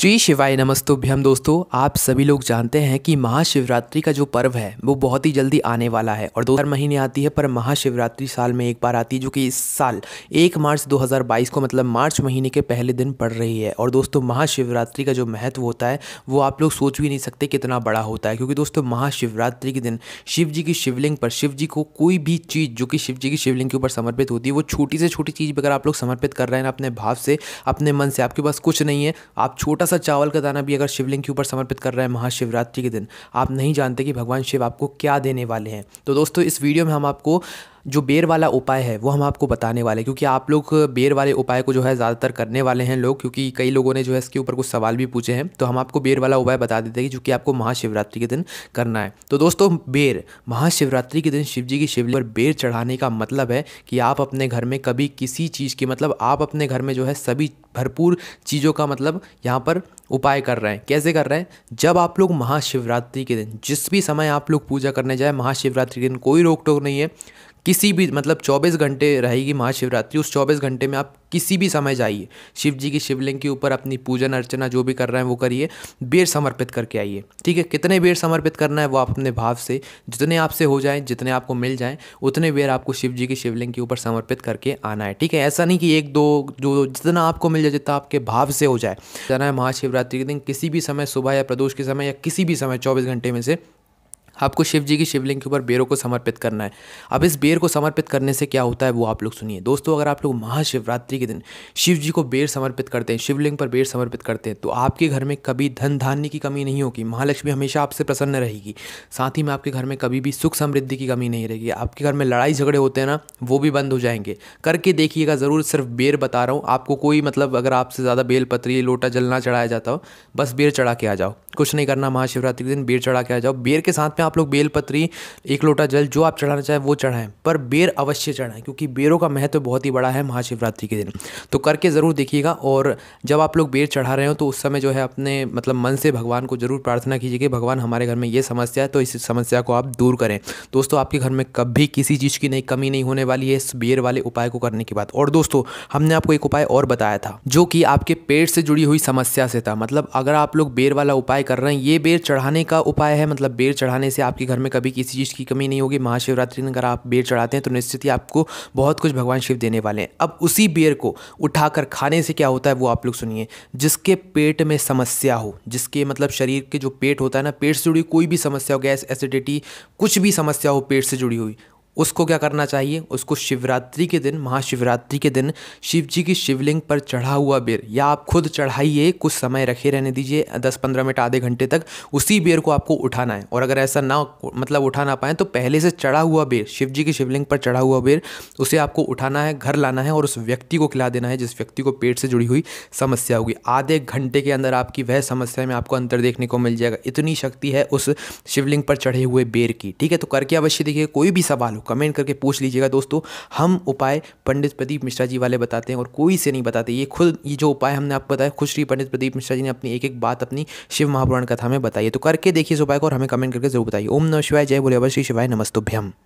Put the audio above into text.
श्री शिवाय नमस्तुभ्यम दोस्तों आप सभी लोग जानते हैं कि महाशिवरात्रि का जो पर्व है वो बहुत ही जल्दी आने वाला है और दो चार महीने आती है पर महाशिवरात्रि साल में एक बार आती है जो कि इस साल एक मार्च 2022 को मतलब मार्च महीने के पहले दिन पड़ रही है और दोस्तों महाशिवरात्रि का जो महत्व होता है वो आप लोग सोच भी नहीं सकते कितना बड़ा होता है क्योंकि दोस्तों महाशिवरात्रि के दिन शिव जी की शिवलिंग पर शिव जी को कोई भी चीज़ जो कि शिव जी की शिवलिंग के ऊपर समर्पित होती है वो छोटी से छोटी चीज़ अगर आप लोग समर्पित कर रहे हैं अपने भाव से अपने मन से आपके पास कुछ नहीं है आप छोटा सा चावल का दाना भी अगर शिवलिंग के ऊपर समर्पित कर रहे हैं महाशिवरात्रि के दिन आप नहीं जानते कि भगवान शिव आपको क्या देने वाले हैं तो दोस्तों इस वीडियो में हम आपको जो बेर वाला उपाय है वो हम आपको बताने वाले हैं क्योंकि आप लोग बेर वाले उपाय को जो है ज़्यादातर करने वाले हैं लोग क्योंकि कई लोगों ने जो है इसके ऊपर कुछ सवाल भी पूछे हैं तो हम आपको बेर वाला उपाय बता देते हैं जो कि आपको महाशिवरात्रि के दिन करना है तो दोस्तों बेर महाशिवरात्रि के दिन शिव जी की शिवलिंग पर बेर चढ़ाने का मतलब है कि आप अपने घर में कभी किसी चीज़ की मतलब आप अपने घर में जो है सभी भरपूर चीज़ों का मतलब यहाँ पर उपाय कर रहे हैं कैसे कर रहे हैं जब आप लोग महाशिवरात्रि के दिन जिस भी समय आप लोग पूजा करने जाए महाशिवरात्रि के दिन कोई रोक टोक नहीं है किसी भी मतलब 24 घंटे रहेगी महाशिवरात्रि उस 24 घंटे में आप किसी भी समय जाइए शिव जी की शिवलिंग के ऊपर अपनी पूजन अर्चना जो भी कर रहे हैं वो करिए बेर समर्पित करके आइए ठीक है कितने बेर समर्पित करना है वो आप अपने भाव से जितने आपसे हो जाएं जितने आपको मिल जाएं उतने बेर आपको शिव जी की शिवलिंग के ऊपर समर्पित करके आना है ठीक है ऐसा नहीं कि एक दो जो जितना आपको मिल जाए जितना आपके भाव से हो जाए जाना है महाशिवरात्रि के दिन किसी भी समय सुबह या प्रदोष के समय या किसी भी समय चौबीस घंटे में से आपको शिव जी की शिवलिंग के ऊपर बेरों को समर्पित करना है अब इस बेर को समर्पित करने से क्या होता है वो आप लोग सुनिए दोस्तों अगर आप लोग महाशिवरात्रि के दिन शिव जी को बेर समर्पित करते हैं शिवलिंग पर बेर समर्पित करते हैं तो आपके घर में कभी धन धान्य की कमी नहीं होगी महालक्ष्मी हमेशा आपसे प्रसन्न रहेगी साथ ही में आपके घर में कभी भी सुख समृद्धि की कमी नहीं रहेगी आपके घर में लड़ाई झगड़े होते हैं ना वो भी बंद हो जाएंगे करके देखिएगा ज़रूर सिर्फ बेर बता रहा हूँ आपको कोई मतलब अगर आपसे ज़्यादा बेलपत्री लोटा जलना चढ़ाया जाता हो बस बेर चढ़ा के आ जाओ कुछ नहीं करना महाशिवरात्रि के दिन बेर चढ़ा के आ जाओ बेर के साथ में आप लोग बेलपत्री एक लोटा जल जो आप चढ़ाना चाहें वो चढ़ाएं पर बेर अवश्य चढ़ाएं क्योंकि बेरों का महत्व तो बहुत ही बड़ा है महाशिवरात्रि के दिन तो करके ज़रूर देखिएगा और जब आप लोग बेर चढ़ा रहे हो तो उस समय जो है अपने मतलब मन से भगवान को ज़रूर प्रार्थना कीजिए कि भगवान हमारे घर में ये समस्या है तो इस समस्या को आप दूर करें दोस्तों आपके घर में कभी किसी चीज़ की नहीं कमी नहीं होने वाली है इस बेर वाले उपाय को करने के बाद और दोस्तों हमने आपको एक उपाय और बताया था जो कि आपके पेट से जुड़ी हुई समस्या से था मतलब अगर आप लोग बेर वाला उपाय कर रहे हैं ये बेर चढ़ाने का उपाय है मतलब बेर चढ़ाने से से आपके घर में कभी किसी चीज़ की कमी नहीं होगी महाशिवरात्रि में अगर आप बेर चढ़ाते हैं तो निश्चित ही आपको बहुत कुछ भगवान शिव देने वाले हैं अब उसी बेर को उठाकर खाने से क्या होता है वो आप लोग सुनिए जिसके पेट में समस्या हो जिसके मतलब शरीर के जो पेट होता है ना पेट से जुड़ी कोई भी समस्या हो गैस एसिडिटी कुछ भी समस्या हो पेट से जुड़ी हुई उसको क्या करना चाहिए उसको शिवरात्रि के दिन महाशिवरात्रि के दिन शिव जी की शिवलिंग पर चढ़ा हुआ बेर या आप खुद चढ़ाइए कुछ समय रखे रहने दीजिए दस पंद्रह मिनट आधे घंटे तक उसी बेर को आपको उठाना है और अगर ऐसा ना मतलब उठा ना पाए तो पहले से चढ़ा हुआ बेर शिव जी की शिवलिंग पर चढ़ा हुआ बेर उसे आपको उठाना है घर लाना है और उस व्यक्ति को खिला देना है जिस व्यक्ति को पेट से जुड़ी हुई समस्या होगी आधे घंटे के अंदर आपकी वह समस्या में आपको अंतर देखने को मिल जाएगा इतनी शक्ति है उस शिवलिंग पर चढ़े हुए बेर की ठीक है तो करके अवश्य देखिए कोई भी सवाल हो कमेंट करके पूछ लीजिएगा दोस्तों हम उपाय पंडित प्रदीप मिश्रा जी वाले बताते हैं और कोई से नहीं बताते ये खुद ये जो उपाय हमने आपको बताया खुद श्री पंडित प्रदीप मिश्रा जी ने अपनी एक एक बात अपनी शिव महापुराण कथा में बताई तो करके देखिए इस उपाय को और हमें कमेंट करके जरूर बताइए ओम नम शिवाय जय बोले अवश्य शिवाय नमस्तुभ्यम